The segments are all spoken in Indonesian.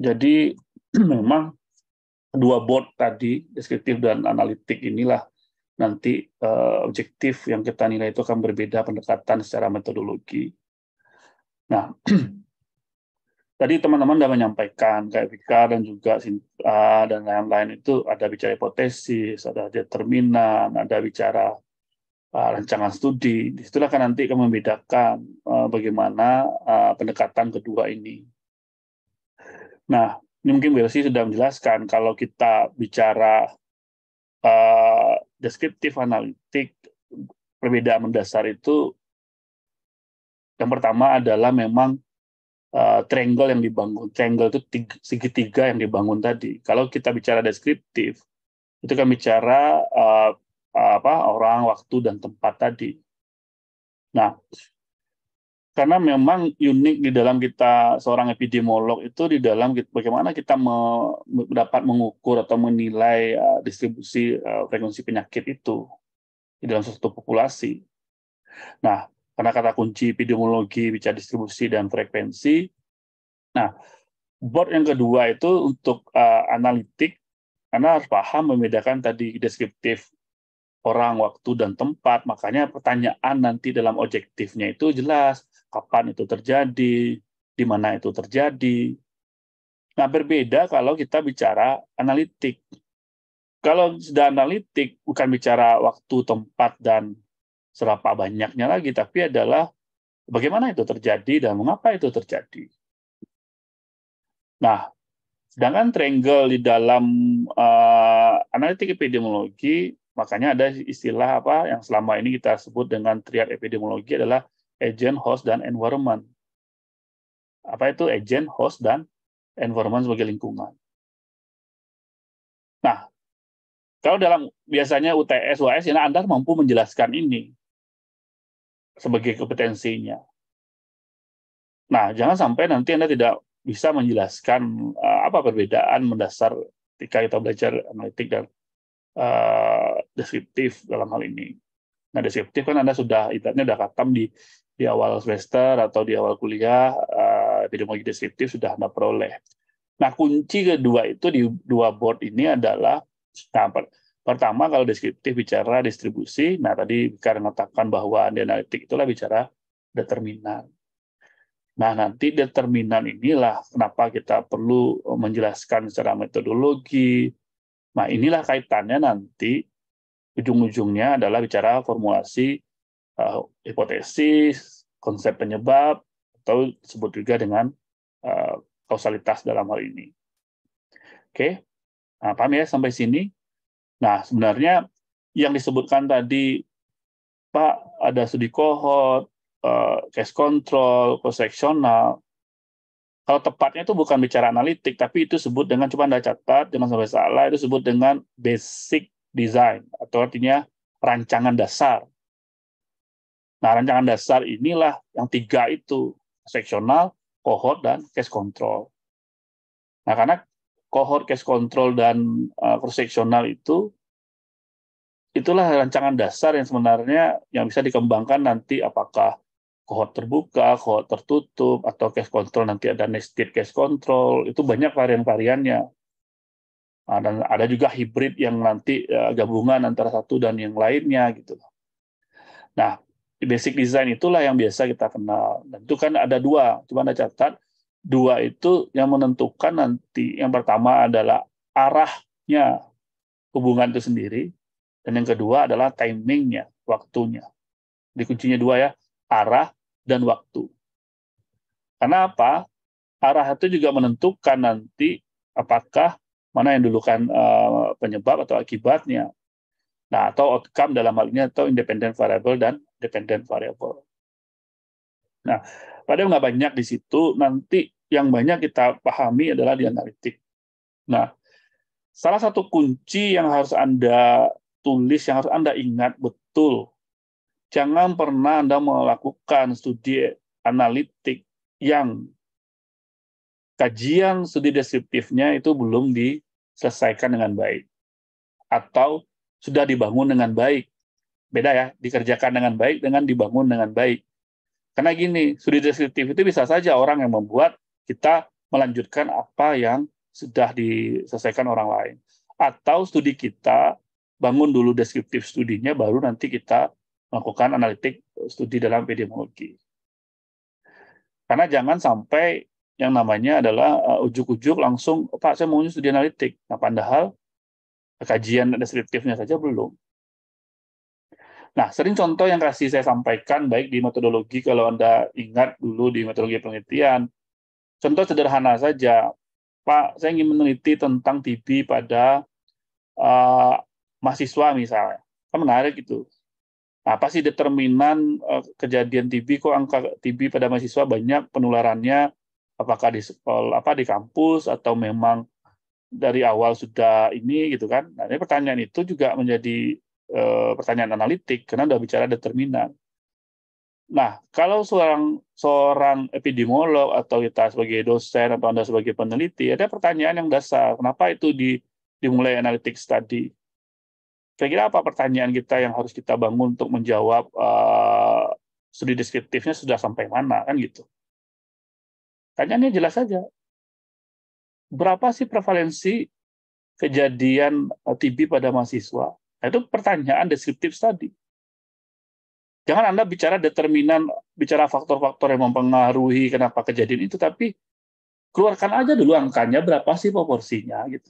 Jadi memang dua board tadi, deskriptif dan analitik inilah nanti uh, objektif yang kita nilai itu akan berbeda pendekatan secara metodologi. Nah, tadi teman-teman sudah menyampaikan kayak Vika dan juga Sinta dan lain-lain itu ada bicara hipotesis, ada determinan, ada bicara uh, rancangan studi. Disitulah kan nanti akan membedakan uh, bagaimana uh, pendekatan kedua ini. Nah, ini mungkin Wilsi sudah menjelaskan kalau kita bicara uh, deskriptif analitik, perbedaan mendasar itu yang pertama adalah memang uh, triangle yang dibangun. Triangle itu tiga, segitiga yang dibangun tadi. Kalau kita bicara deskriptif, itu kan bicara uh, apa orang, waktu, dan tempat tadi. Nah, karena memang unik di dalam kita seorang epidemiolog itu di dalam bagaimana kita me, dapat mengukur atau menilai uh, distribusi uh, frekuensi penyakit itu di dalam suatu populasi. Nah, karena kata kunci epidemiologi bicara distribusi dan frekuensi. Nah, board yang kedua itu untuk uh, analitik karena harus paham membedakan tadi deskriptif orang, waktu, dan tempat. Makanya pertanyaan nanti dalam objektifnya itu jelas kapan itu terjadi, di mana itu terjadi. Nah, berbeda kalau kita bicara analitik. Kalau sudah analitik, bukan bicara waktu, tempat, dan serapa banyaknya lagi, tapi adalah bagaimana itu terjadi dan mengapa itu terjadi. Nah, sedangkan triangle di dalam uh, analitik epidemiologi, makanya ada istilah apa yang selama ini kita sebut dengan triad epidemiologi adalah agent, host, dan environment. Apa itu agent, host, dan environment sebagai lingkungan. Nah, kalau dalam biasanya UTS, UAS, ini ya, nah, Anda mampu menjelaskan ini sebagai kompetensinya. Nah, jangan sampai nanti Anda tidak bisa menjelaskan eh, apa perbedaan mendasar ketika kita belajar analitik dan uh, deskriptif dalam hal ini. Nah, deskriptif kan Anda sudah, ibaratnya sudah katam di di awal semester atau di awal kuliah epidemiologi eh, deskriptif sudah Anda peroleh. Nah, kunci kedua itu di dua board ini adalah nah, pertama kalau deskriptif bicara distribusi, nah tadi karena mengatakan bahwa di analitik itulah bicara determinan. Nah, nanti determinan inilah kenapa kita perlu menjelaskan secara metodologi. Nah, inilah kaitannya nanti ujung-ujungnya adalah bicara formulasi uh, hipotesis, konsep penyebab, atau disebut juga dengan uh, kausalitas dalam hal ini. Oke, okay. nah, paham ya sampai sini? Nah, sebenarnya yang disebutkan tadi, Pak, ada studi kohort, uh, case control, cross-sectional, kalau tepatnya itu bukan bicara analitik, tapi itu sebut dengan, coba Anda catat, jangan sampai salah, itu sebut dengan basic design, atau artinya rancangan dasar Nah, rancangan dasar inilah yang tiga itu, seksional, kohort, dan case control. Nah, karena kohort, case control, dan uh, eh, seksional itu, itulah rancangan dasar yang sebenarnya yang bisa dikembangkan nanti apakah kohort terbuka, kohort tertutup, atau case control nanti ada nested case control, itu banyak varian-variannya. Nah, dan ada juga hybrid yang nanti uh, gabungan antara satu dan yang lainnya gitu. Nah, basic design itulah yang biasa kita kenal. Dan itu kan ada dua, cuma ada catat dua itu yang menentukan nanti yang pertama adalah arahnya hubungan itu sendiri dan yang kedua adalah timingnya, waktunya. Dikuncinya dua ya, arah dan waktu. Karena apa? Arah itu juga menentukan nanti apakah mana yang dulukan eh, penyebab atau akibatnya. Nah, atau outcome dalam hal ini atau independent variable dan dependent variable. Nah, padahal nggak banyak di situ. Nanti yang banyak kita pahami adalah di analitik. Nah, salah satu kunci yang harus Anda tulis, yang harus Anda ingat betul, jangan pernah Anda melakukan studi analitik yang kajian studi deskriptifnya itu belum diselesaikan dengan baik atau sudah dibangun dengan baik beda ya dikerjakan dengan baik dengan dibangun dengan baik karena gini studi deskriptif itu bisa saja orang yang membuat kita melanjutkan apa yang sudah diselesaikan orang lain atau studi kita bangun dulu deskriptif studinya baru nanti kita melakukan analitik studi dalam epidemiologi karena jangan sampai yang namanya adalah eh, ujuk-ujuk langsung Pak saya mau studi analitik nah padahal kajian deskriptifnya saja belum Nah, sering contoh yang kasih saya sampaikan, baik di metodologi, kalau Anda ingat dulu di metodologi penelitian, contoh sederhana saja, Pak, saya ingin meneliti tentang TB pada uh, mahasiswa misalnya. Kan menarik itu. Apa sih determinan uh, kejadian TB, kok angka TB pada mahasiswa banyak penularannya, apakah di sekolah, apa di kampus, atau memang dari awal sudah ini gitu kan. Nah, ini pertanyaan itu juga menjadi Eh, pertanyaan analitik karena sudah bicara determinan. Nah, kalau seorang seorang epidemiolog atau kita sebagai dosen atau Anda sebagai peneliti, ada pertanyaan yang dasar. Kenapa itu di, dimulai analitik study? Kira-kira apa pertanyaan kita yang harus kita bangun untuk menjawab uh, studi deskriptifnya sudah sampai mana kan gitu? Tanyaannya jelas saja. Berapa sih prevalensi kejadian TB pada mahasiswa? Nah, itu pertanyaan deskriptif tadi. Jangan Anda bicara determinan, bicara faktor-faktor yang mempengaruhi kenapa kejadian itu, tapi keluarkan aja dulu angkanya, berapa sih proporsinya. gitu.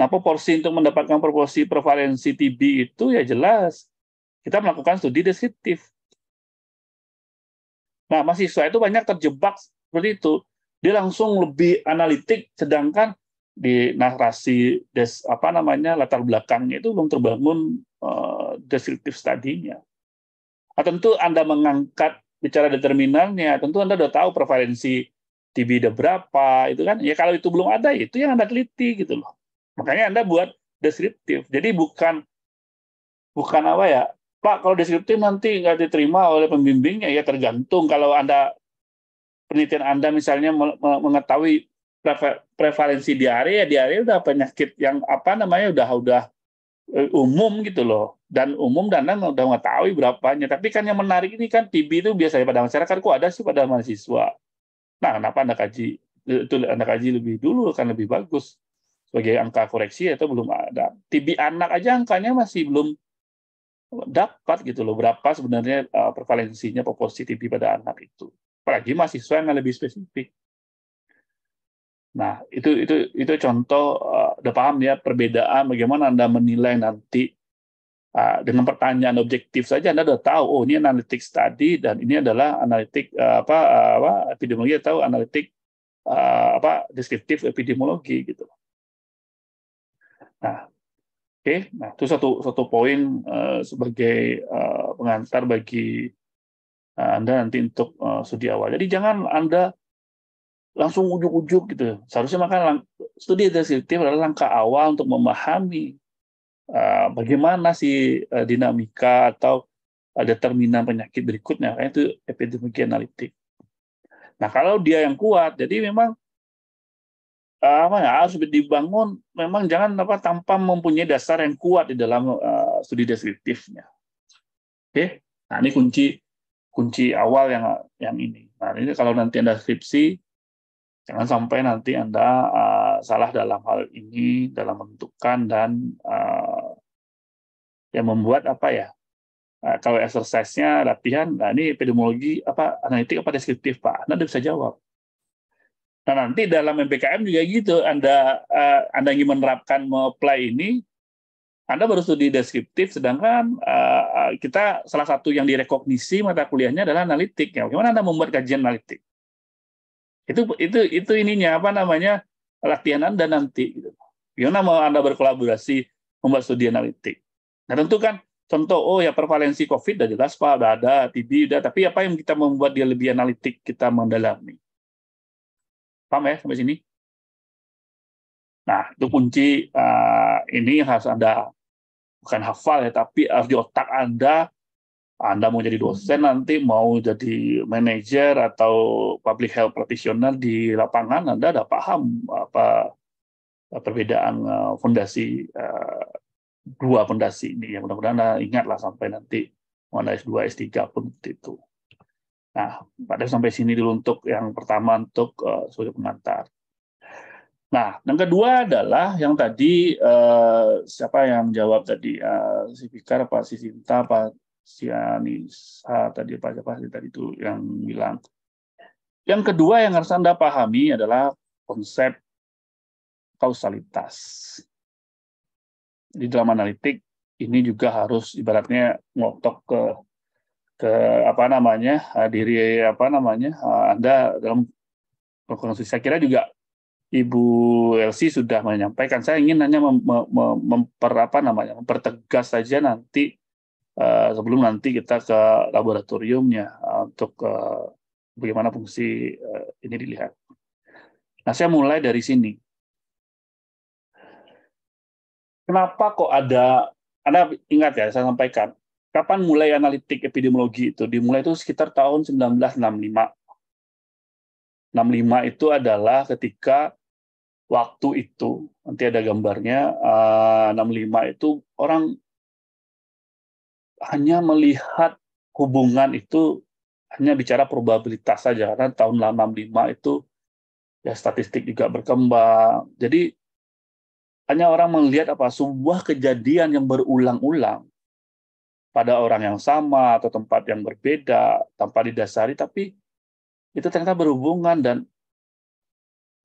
Nah, proporsi untuk mendapatkan proporsi prevalensi TB itu ya jelas. Kita melakukan studi deskriptif. Nah, mahasiswa itu banyak terjebak seperti itu. Dia langsung lebih analitik, sedangkan di narasi des apa namanya latar belakangnya itu belum terbangun uh, deskriptif studinya. Nah, tentu Anda mengangkat bicara determinannya, tentu Anda sudah tahu prevalensi TB ada berapa, itu kan. Ya kalau itu belum ada, ya itu yang Anda teliti gitu loh. Makanya Anda buat deskriptif. Jadi bukan bukan apa ya, Pak kalau deskriptif nanti nggak diterima oleh pembimbingnya, ya tergantung kalau Anda penelitian Anda misalnya mengetahui prevalensi diare ya diare udah penyakit yang apa namanya udah udah eh, umum gitu loh dan umum dan udah mengetahui berapanya tapi kan yang menarik ini kan TB itu biasanya pada masyarakat kok ada sih pada mahasiswa nah kenapa anda kaji itu anda kaji lebih dulu akan lebih bagus sebagai angka koreksi atau belum ada TB anak aja angkanya masih belum dapat gitu loh berapa sebenarnya eh, prevalensinya proporsi TB pada anak itu apalagi mahasiswa yang lebih spesifik Nah, itu itu itu contoh uh, udah paham ya perbedaan bagaimana Anda menilai nanti uh, dengan pertanyaan objektif saja Anda sudah tahu oh ini analitik tadi dan ini adalah analitik uh, apa uh, apa epidemiologi atau analitik uh, apa deskriptif epidemiologi gitu. Nah, oke, okay. nah itu satu satu poin uh, sebagai uh, pengantar bagi uh, Anda nanti untuk uh, studi awal. Jadi jangan Anda langsung ujuk-ujuk gitu. Seharusnya maka studi deskriptif adalah langkah awal untuk memahami eh, bagaimana si eh, dinamika atau uh, determinan penyakit berikutnya. Karena itu epidemiologi analitik. Nah kalau dia yang kuat, jadi memang apa ya harus dibangun. Memang jangan apa tanpa mempunyai dasar yang kuat di dalam uh, studi deskriptifnya. Oke, okay? nah ini kunci kunci awal yang yang ini. Nah ini kalau nanti anda skripsi Jangan sampai nanti Anda uh, salah dalam hal ini, dalam menentukan dan uh, yang membuat apa ya, uh, kalau exercise-nya, latihan, nah ini epidemiologi, apa analitik, apa deskriptif, Pak? Anda bisa jawab. Nah nanti dalam MPKM juga gitu, Anda uh, Anda ingin menerapkan, apply ini, anda baru studi deskriptif, sedangkan uh, kita salah satu yang direkognisi mata kuliahnya adalah analitik. Ya, bagaimana Anda membuat kajian analitik? Itu itu itu ininya apa namanya latihan Anda nanti. Gitu. Gimana mau Anda berkolaborasi membuat studi analitik. Nah tentu kan contoh oh ya prevalensi COVID sudah jelas pak, sudah ada TB sudah. Tapi apa yang kita membuat dia lebih analitik kita mendalami. Paham ya sampai sini? Nah, itu kunci uh, ini harus Anda bukan hafal ya, tapi harus di otak Anda anda mau jadi dosen nanti mau jadi manajer atau public health practitioner di lapangan Anda ada paham apa eh, perbedaan eh, fondasi eh, dua fondasi ini ya mudah-mudahan Anda ingatlah sampai nanti mana Anda S2 S3 pun itu. Nah, pada sampai sini dulu untuk yang pertama untuk sebagai pengantar. Nah, yang kedua adalah yang tadi uh, siapa yang jawab tadi uh, si Fikar apa si Sinta Pak. Sianisa ah, tadi Pak Pasti tadi itu yang bilang. Yang kedua yang harus Anda pahami adalah konsep kausalitas. Di dalam analitik ini juga harus ibaratnya ngotok ke ke apa namanya ah, diri apa namanya ah, Anda dalam konsep saya kira juga Ibu Elsi sudah menyampaikan saya ingin hanya memper apa namanya mempertegas saja nanti Eh, sebelum nanti kita ke laboratoriumnya uh, untuk uh, bagaimana fungsi uh, ini dilihat. Nah, saya mulai dari sini. Kenapa kok ada, Anda ingat ya, saya sampaikan, kapan mulai analitik epidemiologi itu? Dimulai itu sekitar tahun 1965. 65 itu adalah ketika waktu itu, nanti ada gambarnya, 65 itu orang hanya melihat hubungan itu hanya bicara probabilitas saja karena tahun 65 itu ya statistik juga berkembang. Jadi hanya orang melihat apa sebuah kejadian yang berulang-ulang pada orang yang sama atau tempat yang berbeda tanpa didasari tapi itu ternyata berhubungan dan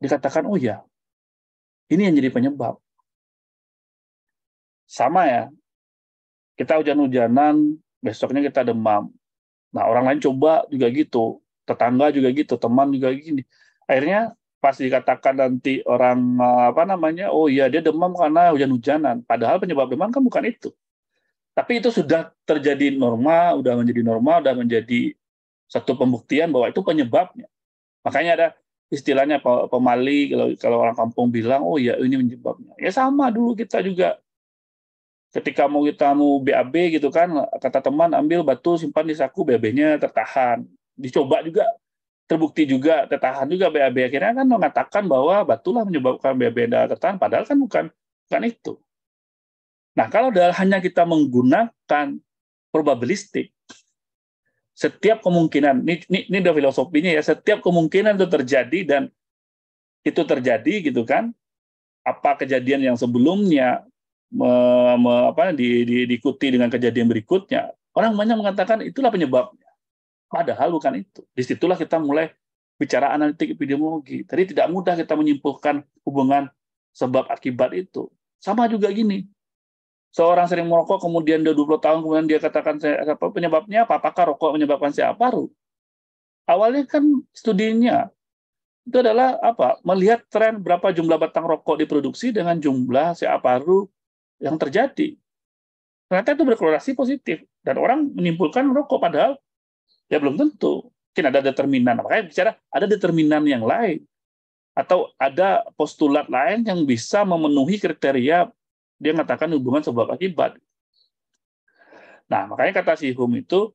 dikatakan oh ya ini yang jadi penyebab. Sama ya, kita hujan-hujanan besoknya kita demam nah orang lain coba juga gitu tetangga juga gitu teman juga gini akhirnya pas dikatakan nanti orang apa namanya oh iya dia demam karena hujan-hujanan padahal penyebab demam kan bukan itu tapi itu sudah terjadi normal, udah menjadi normal, udah menjadi satu pembuktian bahwa itu penyebabnya makanya ada istilahnya pemali kalau kalau orang kampung bilang oh iya, ini penyebabnya ya sama dulu kita juga ketika mau kita mau BAB gitu kan kata teman ambil batu simpan di saku BAB-nya tertahan dicoba juga terbukti juga tertahan juga BAB akhirnya kan mengatakan bahwa batu lah menyebabkan BAB anda tertahan padahal kan bukan bukan itu nah kalau hanya kita menggunakan probabilistik setiap kemungkinan ini ini, ini udah filosofinya ya setiap kemungkinan itu terjadi dan itu terjadi gitu kan apa kejadian yang sebelumnya me, me, apa, di, di, diikuti dengan kejadian berikutnya, orang banyak mengatakan itulah penyebabnya. Padahal bukan itu. Disitulah kita mulai bicara analitik epidemiologi. Tadi tidak mudah kita menyimpulkan hubungan sebab akibat itu. Sama juga gini, seorang sering merokok kemudian dia 20 tahun kemudian dia katakan saya apa penyebabnya apa apakah rokok menyebabkan saya paru awalnya kan studinya itu adalah apa melihat tren berapa jumlah batang rokok diproduksi dengan jumlah siapa paru yang terjadi. Ternyata itu berkorelasi positif dan orang menyimpulkan rokok padahal ya belum tentu. Mungkin ada determinan. Makanya bicara ada determinan yang lain atau ada postulat lain yang bisa memenuhi kriteria dia mengatakan hubungan sebuah akibat. Nah, makanya kata si Hume itu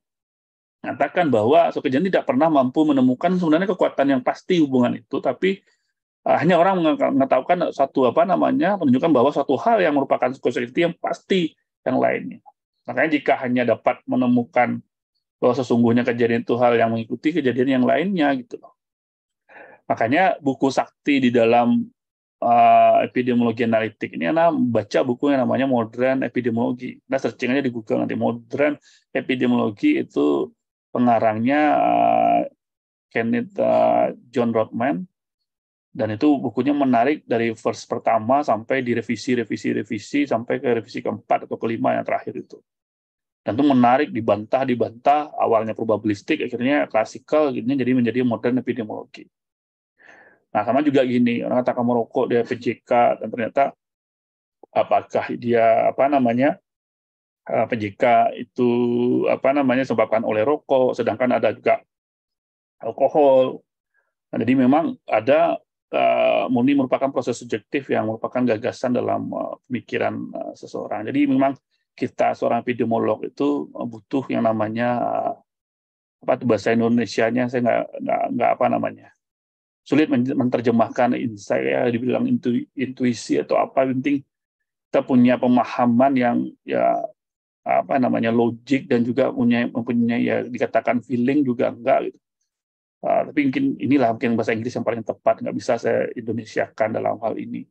mengatakan bahwa Sokejan tidak pernah mampu menemukan sebenarnya kekuatan yang pasti hubungan itu, tapi Eh, hanya orang mengetahukan eh, satu apa namanya menunjukkan bahwa suatu hal yang merupakan security yang pasti yang lainnya. Makanya jika hanya dapat menemukan bahwa sesungguhnya kejadian itu hal yang mengikuti kejadian yang lainnya gitu loh. Makanya buku sakti di dalam uh, epidemiologi analitik ini Ana baca buku yang namanya Modern Epidemiologi. Nah searching aja di Google nanti Modern Epidemiologi itu pengarangnya uh, Kenneth uh, John Rodman dan itu bukunya menarik dari verse pertama sampai direvisi, revisi, revisi sampai ke revisi keempat atau kelima yang terakhir itu. Dan itu menarik dibantah, dibantah awalnya probabilistik, akhirnya klasikal, gini jadi menjadi modern epidemiologi. Nah, sama juga gini, orang katakan merokok dia PJK dan ternyata apakah dia apa namanya eh, PJK itu apa namanya sebabkan oleh rokok, sedangkan ada juga alkohol. Nah, jadi memang ada Eh, murni merupakan proses subjektif yang merupakan gagasan dalam eh, pemikiran eh, seseorang. Jadi memang kita seorang epidemiolog itu butuh yang namanya apa tuh bahasa Indonesia-nya saya nggak nggak nggak apa namanya sulit menerjemahkan insight ya dibilang intu, intuisi atau apa penting kita punya pemahaman yang ya apa namanya logik dan juga punya mempunyai ya dikatakan feeling juga enggak gitu Uh, tapi mungkin inilah mungkin bahasa Inggris yang paling tepat, nggak bisa saya Indonesiakan dalam hal ini.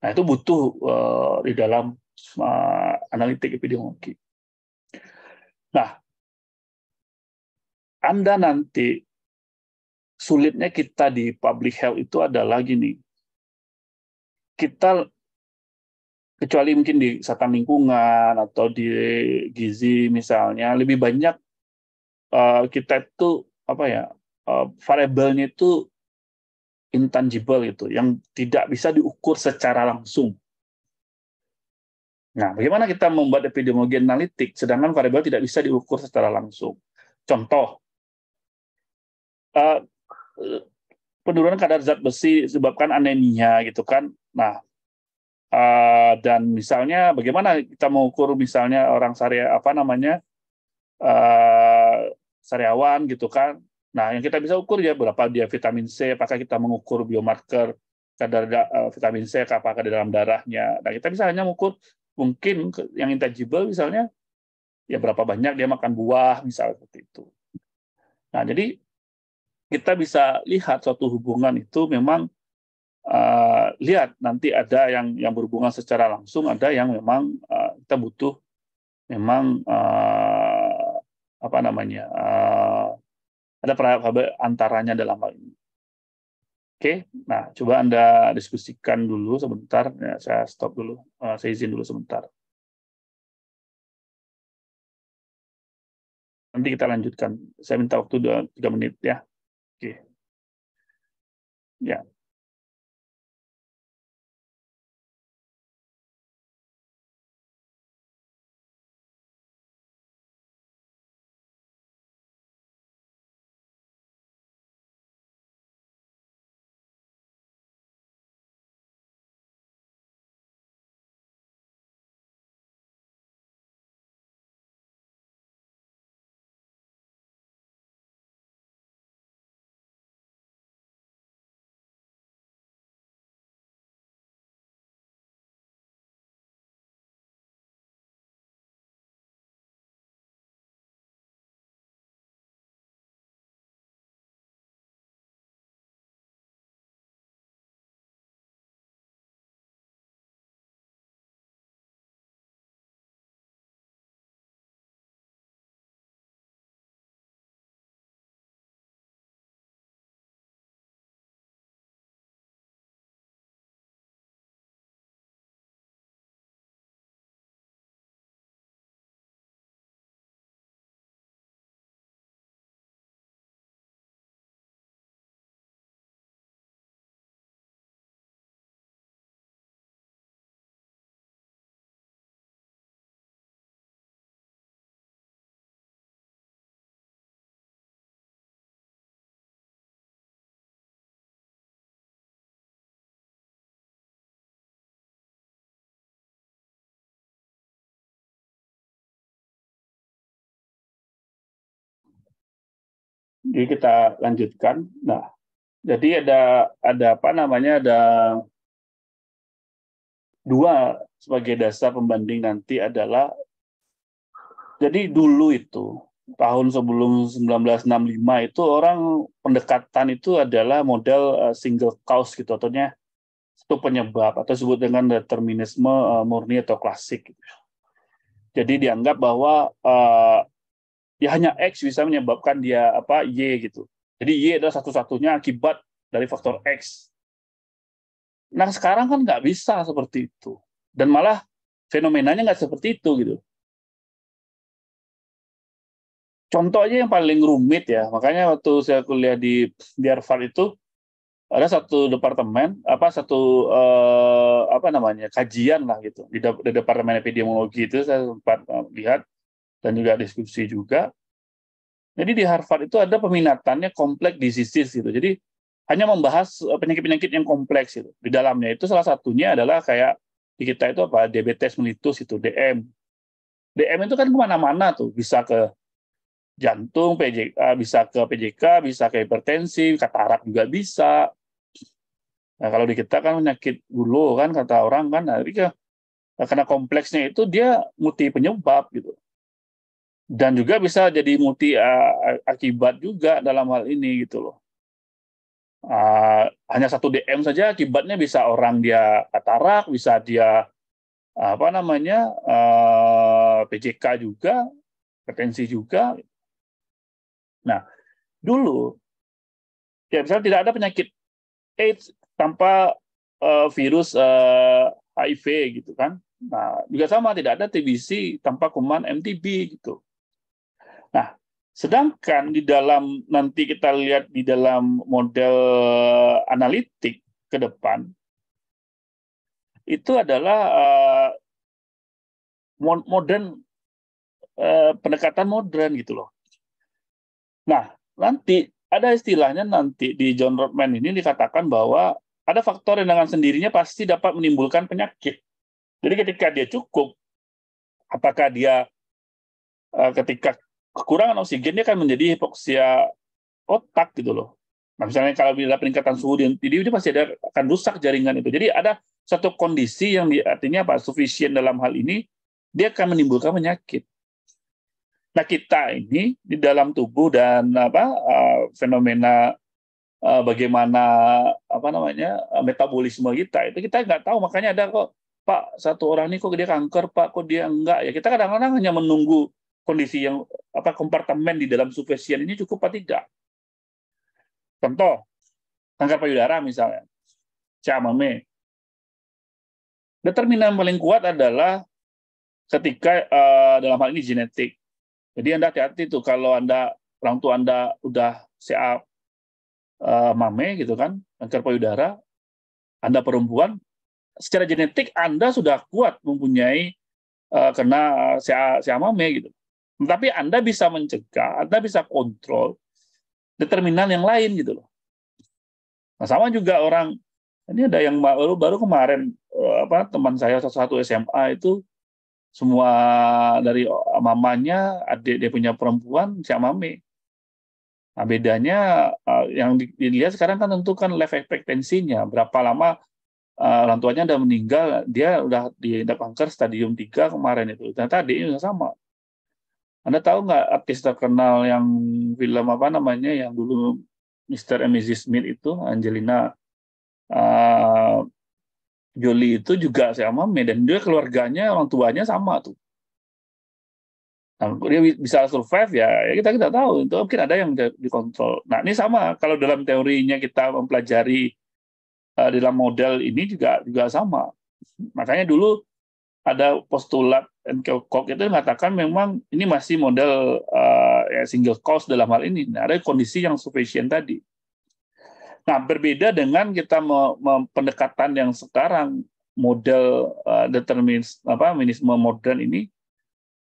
Nah itu butuh uh, di dalam uh, analitik epidemiologi. Nah, Anda nanti sulitnya kita di public health itu adalah gini, kita kecuali mungkin di satan lingkungan atau di gizi misalnya lebih banyak uh, kita itu apa ya uh, variabelnya itu intangible itu, yang tidak bisa diukur secara langsung. Nah, bagaimana kita membuat epidemiologi analitik sedangkan variabel tidak bisa diukur secara langsung? Contoh, uh, penurunan kadar zat besi disebabkan anemia gitu kan. Nah, uh, dan misalnya bagaimana kita mengukur misalnya orang sari apa namanya uh, sariawan gitu kan? Nah, yang kita bisa ukur ya berapa dia vitamin C, apakah kita mengukur biomarker kadar eh, vitamin C, apakah di dalam darahnya. Nah, kita bisa hanya mengukur mungkin yang intangible misalnya ya berapa banyak dia makan buah misalnya seperti itu. Nah, jadi kita bisa lihat suatu hubungan itu memang uh, lihat nanti ada yang yang berhubungan secara langsung, ada yang memang uh, kita butuh memang uh, apa namanya uh, ada peraba antaranya dalam hal ini. Oke, nah coba Anda diskusikan dulu sebentar. Ya, saya stop dulu, eh, saya izin dulu sebentar. Nanti kita lanjutkan. Saya minta waktu tiga menit ya. Oke. Ya, Jadi kita lanjutkan. Nah, jadi ada ada apa namanya ada dua sebagai dasar pembanding nanti adalah jadi dulu itu tahun sebelum 1965 itu orang pendekatan itu adalah model eh, single cause gitu artinya itu penyebab atau disebut dengan determinisme eh, murni atau klasik. Jadi dianggap bahwa uh, ya hanya X bisa menyebabkan dia apa Y gitu. Jadi Y adalah satu-satunya akibat dari faktor X. Nah sekarang kan nggak bisa seperti itu. Dan malah fenomenanya nggak seperti itu gitu. Contoh aja yang paling rumit ya. Makanya waktu saya kuliah di di Harvard itu ada satu departemen apa satu eh, apa namanya kajian lah gitu di, di departemen epidemiologi itu saya sempat eh, lihat dan juga diskusi juga. Jadi di Harvard itu ada peminatannya kompleks di diseases gitu. Jadi hanya membahas eh, penyakit-penyakit yang kompleks itu. Di dalamnya itu salah satunya adalah kayak di kita itu apa diabetes mellitus itu DM. DM itu kan kemana-mana tuh, bisa ke jantung, PJK, eh, bisa ke PJK, bisa ke hipertensi, katarak juga bisa. Nah, kalau di kita kan penyakit gulo kan kata orang kan, nah, tapi eh, karena kompleksnya itu dia multi penyebab gitu dan juga bisa jadi multi uh, akibat juga dalam hal ini gitu loh. Uh, hanya satu DM saja akibatnya bisa orang dia katarak, bisa dia apa namanya uh, PJK juga, potensi juga. Nah, dulu ya misalnya tidak ada penyakit AIDS tanpa uh, virus uh, e, HIV gitu kan. Nah, juga sama tidak ada TBC tanpa kuman MTB gitu Sedangkan di dalam nanti kita lihat di dalam model eh, analitik ke depan itu adalah uh, modern uh, pendekatan modern gitu loh. Nah, nanti ada istilahnya nanti di John Rodman ini dikatakan bahwa ada faktor yang dengan sendirinya pasti dapat menimbulkan penyakit. Jadi ketika dia cukup, apakah dia ketika kekurangan oksigen dia akan menjadi hipoksia otak gitu loh. Nah, misalnya kalau bila peningkatan suhu di jadi dia pasti ada akan rusak jaringan itu. Jadi ada satu kondisi yang di, artinya apa sufisien dalam hal ini dia akan menimbulkan penyakit. Nah kita ini di dalam tubuh dan apa uh, fenomena eh, bagaimana apa namanya eh, metabolisme kita itu kita nggak tahu makanya ada kok Pak satu orang ini kok dia kanker Pak kok dia enggak ya kita kadang-kadang hanya menunggu kondisi yang apa kompartemen di dalam sufesian ini cukup atau tidak. Contoh, kanker payudara misalnya, camame. Determinan paling kuat adalah ketika uh, dalam hal ini genetik. Jadi Anda hati-hati tuh kalau Anda orang tua Anda udah CA uh, eh, mame gitu kan, kanker payudara, Anda perempuan, secara genetik Anda sudah kuat mempunyai uh, kena CA, CA mame gitu. Tapi Anda bisa mencegah, Anda bisa kontrol determinan yang lain gitu loh. Nah, sama juga orang ini ada yang baru baru kemarin eh, apa teman saya satu satu SMA itu semua dari mamanya adik dia punya perempuan si mami. Nah, bedanya eh, yang dilihat sekarang kan tentu kan life expectancy-nya, berapa lama eh, orang tuanya udah meninggal, dia udah di kanker stadium 3 kemarin itu. Ternyata adiknya sama. Anda tahu nggak artis terkenal yang film apa namanya yang dulu Mr. and Mrs. Smith itu Angelina uh, Jolie itu juga sama Medan dia keluarganya orang tuanya sama tuh. Nah, dia bisa survive ya, ya kita tidak tahu itu mungkin ada yang dikontrol. Nah ini sama kalau dalam teorinya kita mempelajari uh, dalam model ini juga juga sama. Makanya dulu ada postulat dan kok itu mengatakan memang ini masih model uh, ya single cost dalam hal ini. Nah, ada kondisi yang sufficient tadi. Nah, berbeda dengan kita pendekatan yang sekarang model uh, determinis apa minisme modern ini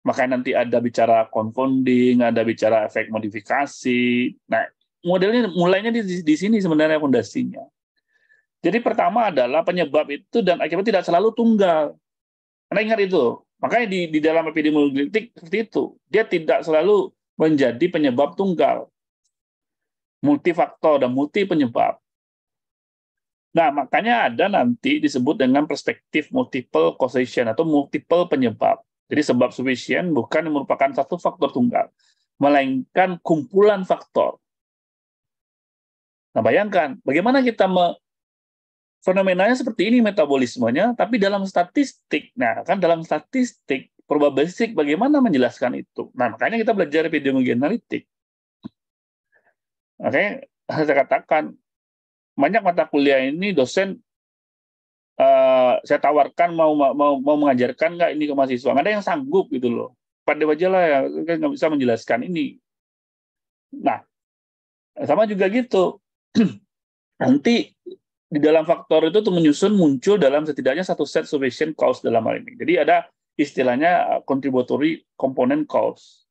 maka nanti ada bicara confounding, ada bicara efek modifikasi. Nah, modelnya mulainya di, di sini sebenarnya fondasinya. Jadi pertama adalah penyebab itu dan akibat tidak selalu tunggal. Karena ingat itu, Makanya di, di dalam epidemiologi seperti itu. Dia tidak selalu menjadi penyebab tunggal. Multifaktor dan multi penyebab. Nah, makanya ada nanti disebut dengan perspektif multiple causation atau multiple penyebab. Jadi sebab sufficient bukan merupakan satu faktor tunggal, melainkan kumpulan faktor. Nah, bayangkan bagaimana kita fenomenanya seperti ini metabolismenya, tapi dalam statistik, nah kan dalam statistik probabilistik bagaimana menjelaskan itu. Nah makanya kita belajar epidemiologi analitik. Oke, saya katakan banyak mata kuliah ini dosen uh, saya tawarkan mau mau mau mengajarkan nggak ini ke mahasiswa, nggak ada yang sanggup gitu loh. Pada lah ya kan nggak bisa menjelaskan ini. Nah, sama juga gitu nanti di dalam faktor itu untuk menyusun muncul dalam setidaknya satu set sufficient cause dalam hal ini. Jadi ada istilahnya uh, contributory component cause.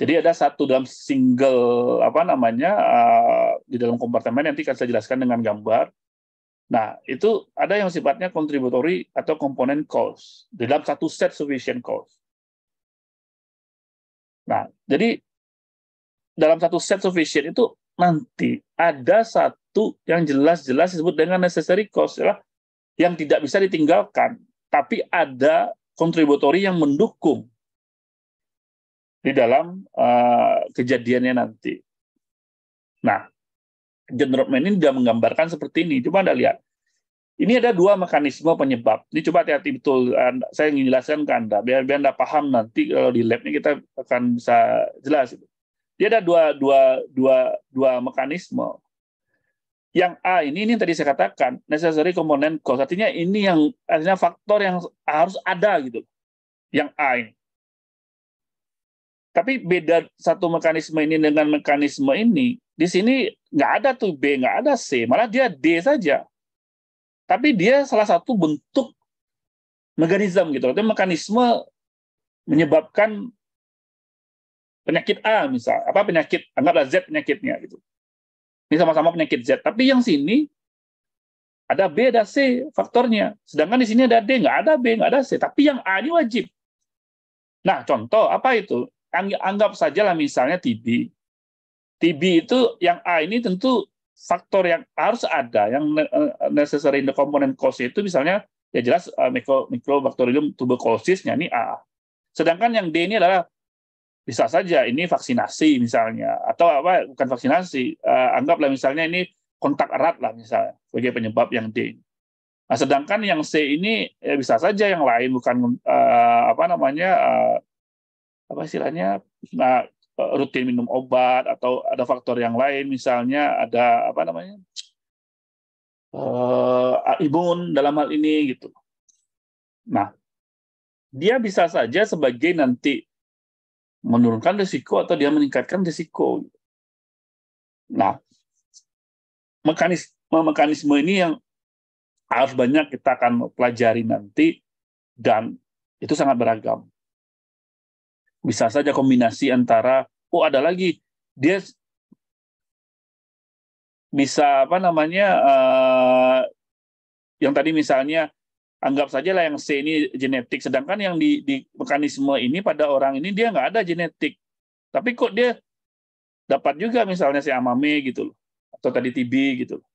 Jadi ada satu dalam single apa namanya uh, di dalam kompartemen nanti akan saya jelaskan dengan gambar. Nah itu ada yang sifatnya contributory atau component cause di dalam satu set sufficient cause. Nah jadi dalam satu set sufficient itu nanti ada satu satu yang jelas-jelas disebut dengan necessary cost adalah yang tidak bisa ditinggalkan, tapi ada kontributori yang mendukung di dalam uh, kejadiannya nanti. Nah, general Rodman ini sudah menggambarkan seperti ini. Coba Anda lihat. Ini ada dua mekanisme penyebab. Ini coba hati-hati betul. Saya ingin jelaskan ke Anda, biar, biar Anda paham nanti kalau di lab ini kita akan bisa jelas. Dia ada dua, dua, dua, dua mekanisme yang A ini, ini yang tadi saya katakan, necessary component cost. Artinya ini yang artinya faktor yang harus ada gitu. Yang A ini. Tapi beda satu mekanisme ini dengan mekanisme ini, di sini nggak ada tuh B, nggak ada C, malah dia D saja. Tapi dia salah satu bentuk mekanisme gitu, artinya mekanisme menyebabkan penyakit A misal, apa penyakit anggaplah Z penyakitnya gitu. Ini sama-sama penyakit Z. Tapi yang sini ada B, ada C faktornya. Sedangkan di sini ada D, nggak ada B, nggak ada C. Tapi yang A ini wajib. Nah, contoh apa itu? Anggap saja lah misalnya TB. TB itu yang A ini tentu faktor yang harus ada, yang eh, necessary in the component cause itu misalnya ya jelas eh, mikro, mikrobakterium tuberculosisnya ini A. Sedangkan yang D ini adalah bisa saja ini vaksinasi misalnya atau apa bukan vaksinasi uh, anggaplah misalnya ini kontak erat lah misalnya sebagai penyebab yang D. Nah, sedangkan yang C ini ya bisa saja yang lain bukan uh, apa namanya uh, apa istilahnya nah, rutin minum obat atau ada faktor yang lain misalnya ada apa namanya uh, imun dalam hal ini gitu. Nah, dia bisa saja sebagai nanti menurunkan risiko atau dia meningkatkan risiko. Nah, mekanisme-mekanisme ini yang harus banyak kita akan pelajari nanti dan itu sangat beragam. Bisa saja kombinasi antara oh ada lagi dia bisa apa namanya uh, yang tadi misalnya anggap saja lah yang C ini genetik, sedangkan yang di, di mekanisme ini pada orang ini dia nggak ada genetik, tapi kok dia dapat juga misalnya si amame gitu loh, atau tadi TB gitu loh.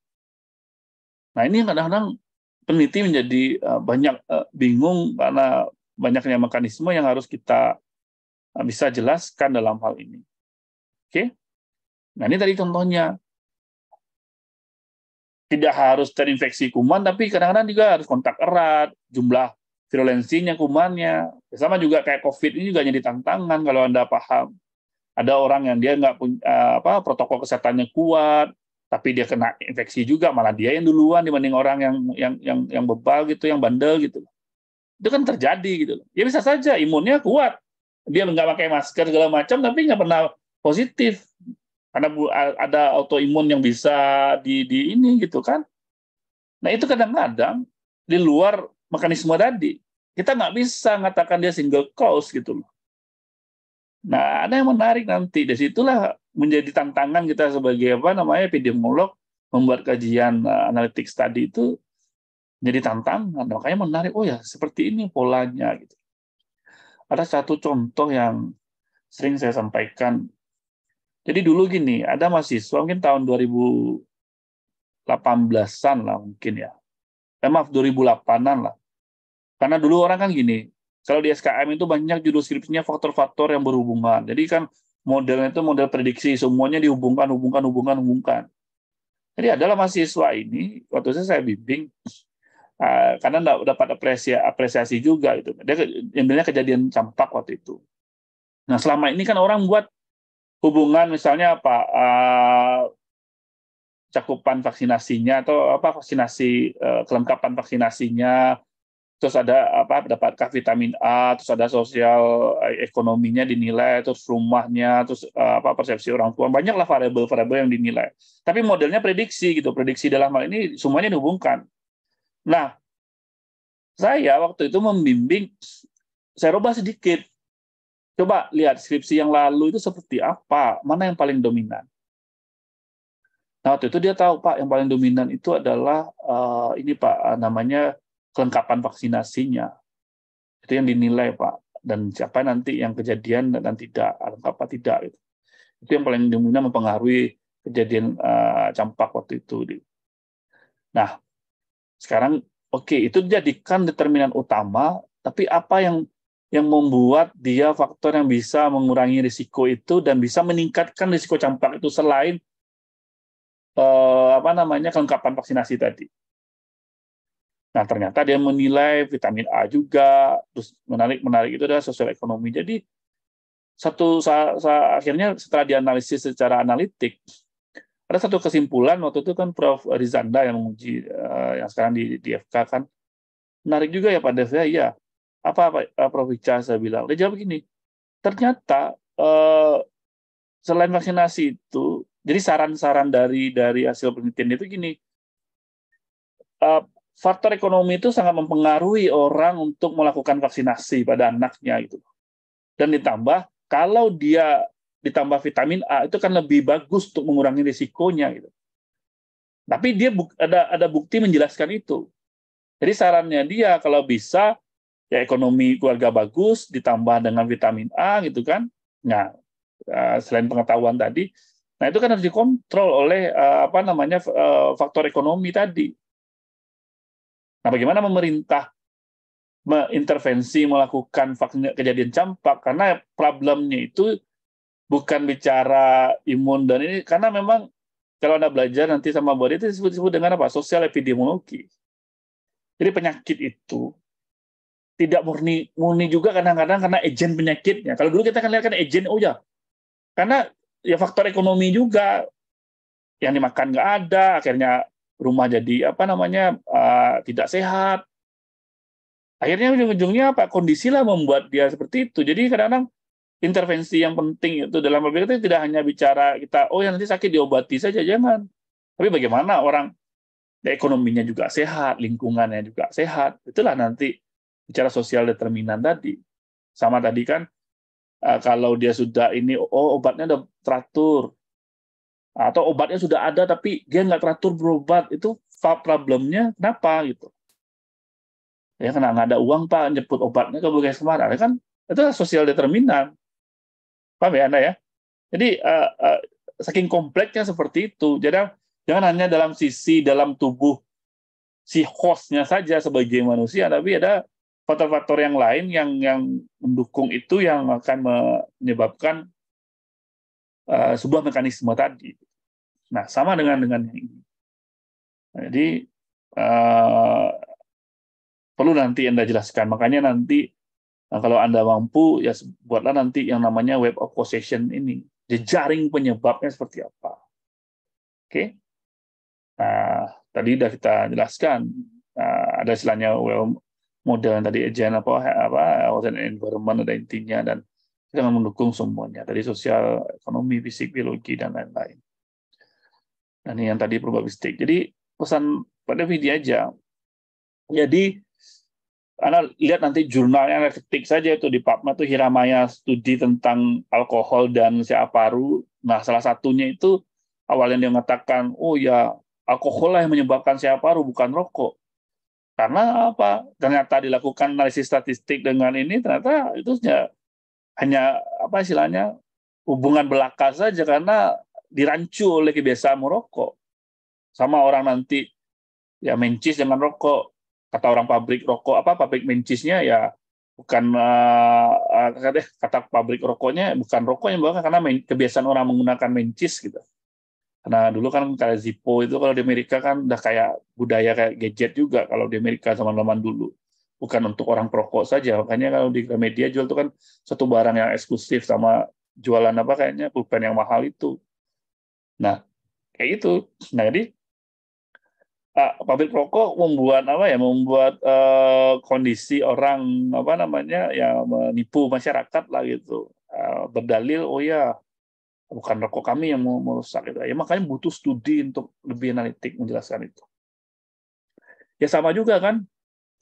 Nah ini kadang-kadang peneliti menjadi eh, banyak eh, bingung karena banyaknya mekanisme yang harus kita eh, bisa jelaskan dalam hal ini. Oke, nah ini tadi contohnya tidak harus terinfeksi kuman, tapi kadang-kadang juga harus kontak erat, jumlah virulensinya kumannya. Sama juga kayak COVID ini juga jadi tantangan kalau Anda paham. Ada orang yang dia nggak punya eh, apa protokol kesehatannya kuat, tapi dia kena infeksi juga, malah dia yang duluan dibanding orang yang yang yang yang bebal gitu, yang bandel gitu. Itu kan terjadi gitu Ya bisa saja imunnya kuat. Dia nggak pakai masker segala macam tapi nggak pernah positif karena ada autoimun yang bisa di, di ini gitu kan. Nah itu kadang-kadang di luar mekanisme tadi kita nggak bisa mengatakan dia single cause gitu loh. Nah ada yang menarik nanti dari situlah menjadi tantangan kita sebagai apa namanya epidemiolog membuat kajian uh, eh, analitik tadi itu jadi tantangan makanya menarik oh ya seperti ini polanya gitu. Ada satu contoh yang sering saya sampaikan jadi dulu gini, ada mahasiswa mungkin tahun 2018-an lah mungkin ya. Eh, maaf, 2008-an lah. Karena dulu orang kan gini, kalau di SKM itu banyak judul skripsinya faktor-faktor yang berhubungan. Jadi kan modelnya itu model prediksi, semuanya dihubungkan, hubungkan, hubungkan, hubungkan. Jadi adalah mahasiswa ini, waktu itu saya bimbing, uh, karena nggak dapat apresiasi, apresiasi juga. Gitu. Dia ambilnya kejadian campak waktu itu. Nah selama ini kan orang buat hubungan misalnya apa uh, cakupan vaksinasinya atau apa vaksinasi uh, kelengkapan vaksinasinya terus ada apa dapatkah vitamin A terus ada sosial eh, ekonominya dinilai terus rumahnya terus uh, apa persepsi orang tua banyaklah variabel-variabel yang dinilai tapi modelnya prediksi gitu prediksi dalam hal ini semuanya dihubungkan nah saya waktu itu membimbing saya rubah sedikit Coba lihat skripsi yang lalu itu seperti apa, mana yang paling dominan. Nah, waktu itu dia tahu, Pak, yang paling dominan itu adalah uh, ini, Pak, eh, namanya kelengkapan vaksinasinya. Itu yang dinilai, Pak. Dan siapa nanti yang kejadian dan tidak, lengkap apa tidak. Gitu. Itu yang paling dominan mempengaruhi kejadian uh, campak waktu itu. Nah, sekarang, oke, okay, itu jadikan determinan utama, tapi apa yang yang membuat dia faktor yang bisa mengurangi risiko itu dan bisa meningkatkan risiko campak itu selain eh, apa namanya kelengkapan vaksinasi tadi. Nah ternyata dia menilai vitamin A juga, terus menarik menarik itu adalah sosial ekonomi. Jadi satu sa, sa, akhirnya setelah dianalisis secara analitik ada satu kesimpulan waktu itu kan Prof Rizanda yang menguji uh, yang sekarang di, di FK kan menarik juga ya Pak saya ya iya apa Pak eh, Prof Ica saya bilang dia jawab begini ternyata eh, selain vaksinasi itu jadi saran-saran dari dari hasil penelitian itu gini eh, faktor ekonomi itu sangat mempengaruhi orang untuk melakukan vaksinasi pada anaknya itu, dan ditambah kalau dia ditambah vitamin A itu kan lebih bagus untuk mengurangi risikonya gitu tapi dia ada ada bukti menjelaskan itu jadi sarannya dia kalau bisa ya ekonomi keluarga bagus ditambah dengan vitamin A gitu kan nah eh, selain pengetahuan tadi nah itu kan harus dikontrol oleh eh, apa namanya eh, faktor ekonomi tadi nah bagaimana pemerintah mengintervensi melakukan vaksin kejadian campak karena problemnya itu bukan bicara imun dan ini karena memang kalau anda belajar nanti sama body itu disebut-sebut dengan apa sosial epidemiologi jadi penyakit itu tidak murni murni juga kadang-kadang karena agen penyakitnya. Kalau dulu kita kan lihat kan agen oh ya. Karena ya faktor ekonomi juga yang dimakan nggak ada, akhirnya rumah jadi apa namanya uh, tidak sehat. Akhirnya ujung-ujungnya apa kondisilah membuat dia seperti itu. Jadi kadang-kadang intervensi yang penting itu dalam berpikir itu tidak hanya bicara kita oh ya nanti sakit diobati saja jangan. Tapi bagaimana orang ekonominya juga sehat, lingkungannya juga sehat. Itulah nanti bicara sosial determinan tadi. Sama tadi kan eh, kalau dia sudah ini oh obatnya udah teratur atau obatnya sudah ada tapi dia nggak teratur berobat itu problemnya kenapa gitu ya karena nggak ada uang pak nyebut obatnya ke puskesmas kemana kan itu sosial determinan paham ya anda ya jadi uh, uh, saking kompleksnya seperti itu jadi jangan hanya dalam sisi dalam tubuh si hostnya saja sebagai manusia tapi ada faktor-faktor yang lain yang yang mendukung itu yang akan menyebabkan uh, sebuah mekanisme tadi. Nah, sama dengan dengan ini. Nah, jadi uh, perlu nanti Anda jelaskan. Makanya nanti nah kalau Anda mampu ya buatlah nanti yang namanya web of causation ini. Jejaring penyebabnya seperti apa. Oke. Okay? Nah, tadi sudah kita jelaskan uh, ada istilahnya model yang tadi agent apa apa and environment ada intinya dan kita akan mendukung semuanya dari sosial ekonomi fisik biologi dan lain-lain dan yang tadi probabilistik jadi pesan pada video aja jadi anda lihat nanti jurnalnya Anda ketik saja itu di PubMed itu Hiramaya studi tentang alkohol dan paru. Nah, salah satunya itu awalnya dia mengatakan, oh ya alkohol lah yang menyebabkan paru bukan rokok. Karena apa? Ternyata dilakukan analisis statistik dengan ini ternyata itu hanya, hanya apa istilahnya hubungan belaka saja karena dirancu oleh kebiasaan merokok. Sama orang nanti ya mencis dengan rokok, kata orang pabrik rokok apa pabrik mencisnya ya bukan uh, kata, kata pabrik rokoknya bukan rokoknya bahkan karena kebiasaan orang menggunakan mencis gitu nah dulu kan kayak Zippo itu kalau di Amerika kan udah kayak budaya kayak gadget juga kalau di Amerika zaman-zaman dulu. Bukan untuk orang perokok saja, makanya kalau di media jual itu kan satu barang yang eksklusif sama jualan apa kayaknya pulpen yang mahal itu. Nah, kayak itu. Nah, jadi uh, pabrik rokok membuat apa ya membuat uh, kondisi orang apa namanya ya menipu masyarakat lah gitu uh, berdalil oh ya bukan rokok kami yang mau merusak itu. Ya makanya butuh studi untuk lebih analitik menjelaskan itu. Ya sama juga kan.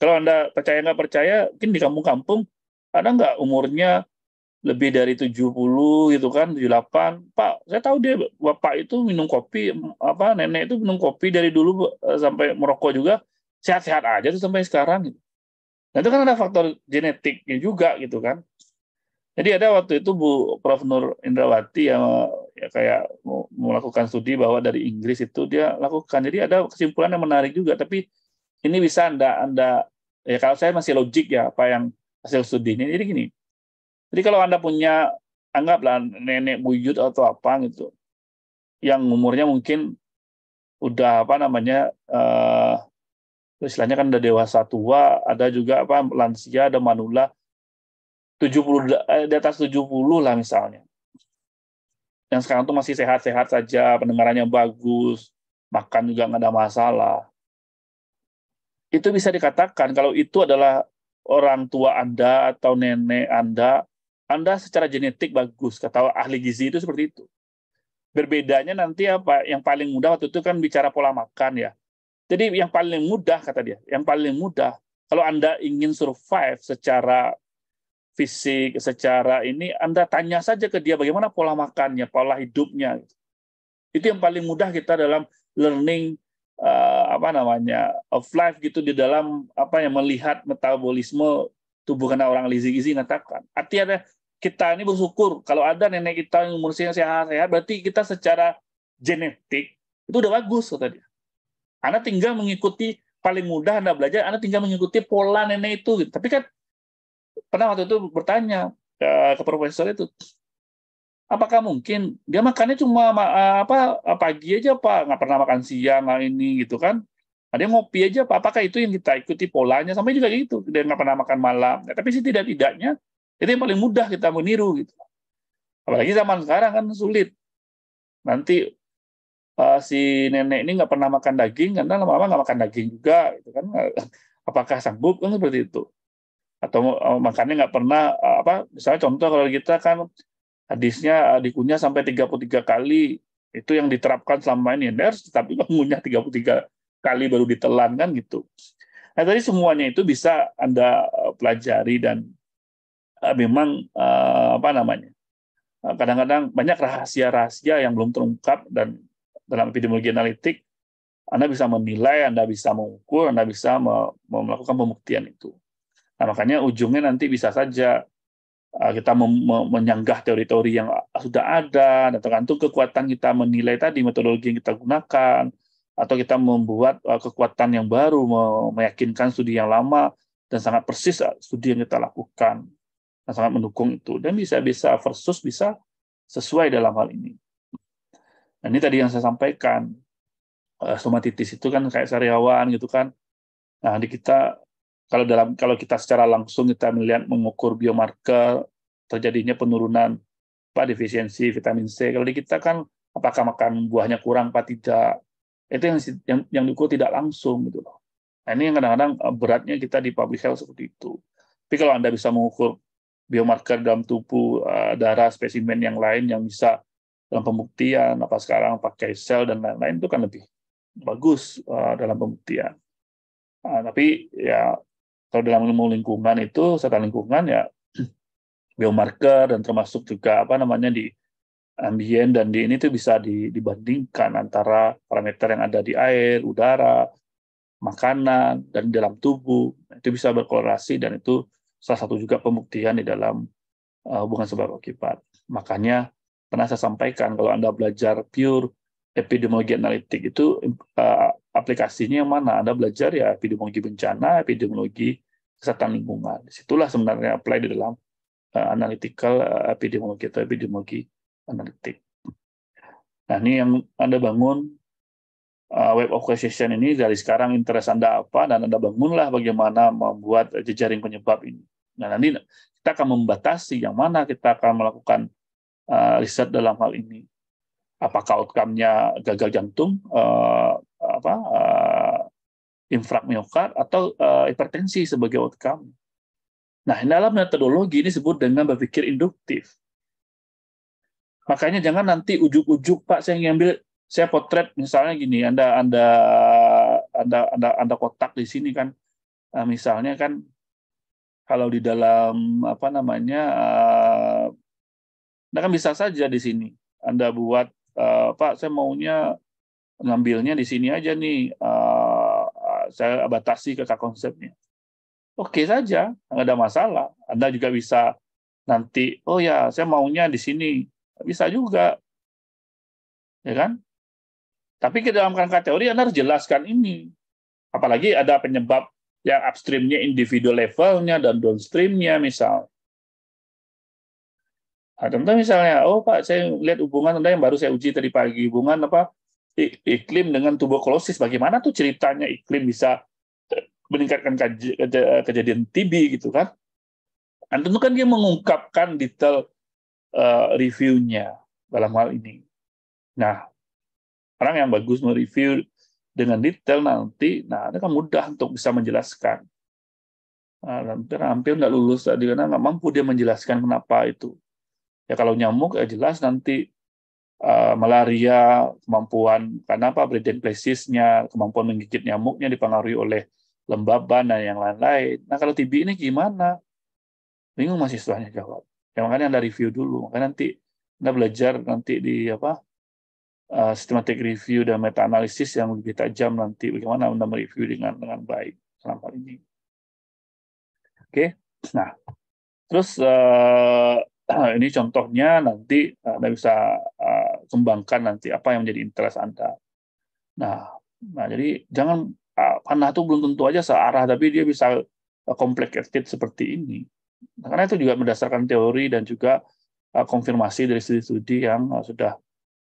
Kalau Anda percaya nggak percaya, mungkin di kampung-kampung ada nggak umurnya lebih dari 70 gitu kan, 78. Pak, saya tahu dia bapak itu minum kopi, apa nenek itu minum kopi dari dulu eh, sampai merokok juga, sehat-sehat aja tuh sampai sekarang gitu. Nah, itu kan ada faktor genetiknya juga gitu kan. Jadi ada waktu itu Bu Prof Nur Indrawati yang ya kayak melakukan studi bahwa dari Inggris itu dia lakukan. Jadi ada kesimpulan yang menarik juga, tapi ini bisa Anda Anda ya kalau saya masih logik ya apa yang hasil studi ini. Jadi gini. Jadi kalau Anda punya anggaplah nenek buyut atau apa gitu yang umurnya mungkin udah apa namanya uh, istilahnya kan udah dewasa tua, ada juga apa lansia, ada manula 70 eh, di atas 70 lah misalnya. Yang sekarang tuh masih sehat-sehat saja, pendengarannya bagus, makan juga nggak ada masalah. Itu bisa dikatakan kalau itu adalah orang tua Anda atau nenek Anda, Anda secara genetik bagus, kata ahli gizi itu seperti itu. Berbedanya nanti apa? Yang paling mudah waktu itu kan bicara pola makan ya. Jadi yang paling mudah kata dia, yang paling mudah kalau Anda ingin survive secara fisik, secara ini, Anda tanya saja ke dia bagaimana pola makannya, pola hidupnya. Itu yang paling mudah kita dalam learning uh, apa namanya of life gitu di dalam apa yang melihat metabolisme tubuh karena orang lizi gizi mengatakan. Artinya ada kita ini bersyukur kalau ada nenek kita yang umurnya sehat-sehat, berarti kita secara genetik itu udah bagus kata dia. Anda tinggal mengikuti paling mudah Anda belajar, Anda tinggal mengikuti pola nenek itu. Gitu. Tapi kan pernah waktu itu bertanya ke, profesor itu, apakah mungkin dia makannya cuma apa pagi aja pak, nggak pernah makan siang nggak ini gitu kan? Ada nah, ngopi aja pak, apakah itu yang kita ikuti polanya? Sampai juga gitu, dia nggak pernah makan malam. ya, tapi sih tidak tidaknya itu yang paling mudah kita meniru gitu. Apalagi zaman sekarang kan sulit. Nanti uh, si nenek ini nggak pernah makan daging karena lama-lama nggak makan daging juga, gitu kan? Apakah sanggup kan seperti itu? atau eh, makannya nggak pernah eh, apa misalnya contoh kalau kita kan hadisnya eh, dikunyah sampai 33 kali itu yang diterapkan selama ini harus tapi mengunyah 33 kali baru ditelan kan gitu. Nah tadi semuanya itu bisa anda pelajari dan memang apa namanya kadang-kadang banyak rahasia-rahasia yang belum terungkap dan dalam epidemiologi analitik anda bisa menilai, Anda bisa mengukur, Anda bisa melakukan pembuktian itu. Nah, makanya ujungnya nanti bisa saja uh, kita menyanggah teori-teori yang uh, sudah ada, dan tergantung kekuatan kita menilai tadi metodologi yang kita gunakan, atau kita membuat uh, kekuatan yang baru, meyakinkan studi yang lama, dan sangat persis studi yang kita lakukan, dan sangat mendukung itu. Dan bisa-bisa versus bisa sesuai dalam hal ini. Nah, ini tadi yang saya sampaikan, somatitis itu kan kayak sariawan gitu kan. Nah, di kita kalau dalam kalau kita secara langsung kita melihat mengukur biomarker terjadinya penurunan apa defisiensi vitamin C. Kalau di kita kan apakah makan buahnya kurang apa tidak. Itu yang yang, yang diukur tidak langsung gitu loh. Nah, ini yang kadang-kadang eh, beratnya kita di public health seperti itu. Tapi kalau Anda bisa mengukur biomarker dalam tubuh eh, darah spesimen yang lain yang bisa dalam pembuktian apa sekarang pakai sel dan lain-lain itu kan lebih bagus eh, dalam pembuktian. Nah, tapi ya kalau dalam ilmu lingkungan itu setan lingkungan ya biomarker dan termasuk juga apa namanya di ambien dan di ini tuh bisa dibandingkan antara parameter yang ada di air, udara, makanan dan dalam tubuh nah, itu bisa berkolerasi dan itu salah satu juga pembuktian di dalam eh, hubungan sebab akibat. Makanya pernah saya sampaikan kalau Anda belajar pure epidemiologi analitik itu eh, aplikasinya yang mana? Anda belajar ya epidemiologi bencana, epidemiologi kesehatan lingkungan. Disitulah sebenarnya apply di dalam uh, analytical uh, epidemiologi atau epidemiologi analitik. Nah ini yang Anda bangun uh, web of causation ini dari sekarang interest Anda apa dan Anda bangunlah bagaimana membuat jejaring penyebab ini. Nah nanti kita akan membatasi yang mana kita akan melakukan uh, riset dalam hal ini. Apakah outcome-nya gagal jantung, uh, apa, infrak miokard atau uh, hipertensi sebagai outcome. Nah, dalam metodologi ini disebut dengan berpikir induktif. Makanya jangan nanti ujuk-ujuk Pak saya ngambil saya potret misalnya gini, Anda Anda Anda Anda Anda kotak di sini kan uh, misalnya kan kalau di dalam apa namanya uh, eh, Anda nah kan bisa saja di sini Anda buat uh, Pak saya maunya ngambilnya di sini aja nih uh, saya batasi kata konsepnya. Oke okay saja, nggak ada masalah. Anda juga bisa nanti, oh ya, saya maunya di sini. Bisa juga. Ya kan? Tapi ke dalam kerangka teori Anda harus jelaskan ini. Apalagi ada penyebab yang upstreamnya individu levelnya dan downstreamnya misal. Nah, tentu misalnya, oh Pak, saya lihat hubungan Anda yang baru saya uji tadi pagi, hubungan apa iklim dengan tuberkulosis. Bagaimana tuh ceritanya iklim bisa eh, meningkatkan eh, kejadian TB gitu kan? Dan tentu kan dia mengungkapkan detail eh, reviewnya dalam hal ini. Nah, orang yang bagus mereview dengan detail nanti, nah itu kan mudah untuk bisa menjelaskan. Nah, hampir hampir nggak lulus tadi karena nggak mampu dia menjelaskan kenapa itu. Ya kalau nyamuk ya jelas nanti Eh, malaria, kemampuan karena apa breeding placesnya, kemampuan menggigit nyamuknya dipengaruhi oleh lembaban dan yang lain-lain. Nah kalau TB ini gimana? Bingung setelahnya jawab. Ya makanya anda review dulu, makanya nanti anda belajar nanti di apa uh, eh, systematic review dan meta analisis yang lebih tajam nanti bagaimana anda mereview dengan dengan baik selama ini. Oke, okay? nah terus uh, ini contohnya nanti anda bisa uh, kembangkan nanti apa yang menjadi interest Anda. Nah, nah jadi jangan ah, panah itu belum tentu aja searah tapi dia bisa eh, complicated seperti ini. Nah, karena itu juga berdasarkan teori dan juga eh, konfirmasi dari studi-studi yang eh, sudah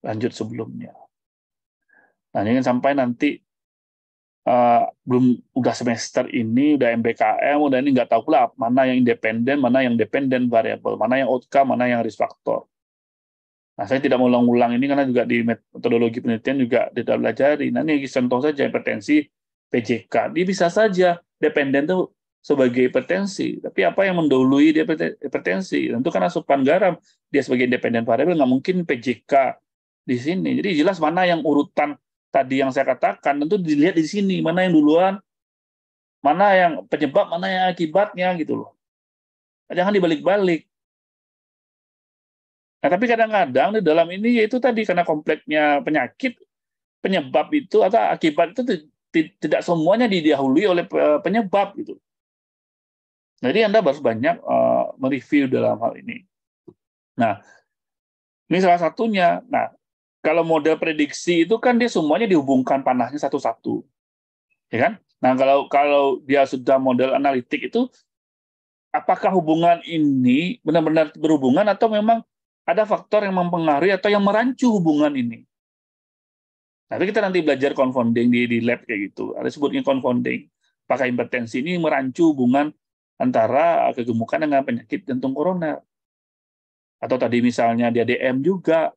lanjut sebelumnya. Nah, jangan sampai nanti uh, belum udah semester ini udah MBKM udah ini nggak tahu pula mana yang independen mana yang dependen variabel mana yang outcome mana yang risk factor Nah, saya tidak mau ulang-ulang ini karena juga di metodologi penelitian juga tidak belajar. Nah, ini contoh saja hipertensi PJK. Dia bisa saja dependen itu sebagai hipertensi. Tapi apa yang mendahului dia hipertensi? Tentu karena asupan garam dia sebagai independen variable nggak mungkin PJK di sini. Jadi jelas mana yang urutan tadi yang saya katakan tentu dilihat di sini mana yang duluan, mana yang penyebab, mana yang akibatnya gitu loh. Jangan dibalik-balik. Nah, tapi kadang-kadang di dalam ini yaitu tadi karena kompleksnya penyakit, penyebab itu atau akibat itu tidak semuanya didahului oleh penyebab itu Jadi Anda harus banyak uh, mereview dalam hal ini. Nah, ini salah satunya. Nah, kalau model prediksi itu kan dia semuanya dihubungkan panahnya satu-satu. Ya kan? Nah, kalau kalau dia sudah model analitik itu apakah hubungan ini benar-benar berhubungan atau memang ada faktor yang mempengaruhi atau yang merancu hubungan ini. Nanti kita nanti belajar confounding di, di lab kayak gitu. Ada sebutnya confounding. Pakai hipertensi ini merancu hubungan antara eh, kegemukan dengan penyakit jantung koroner. Atau tadi misalnya dia DM juga.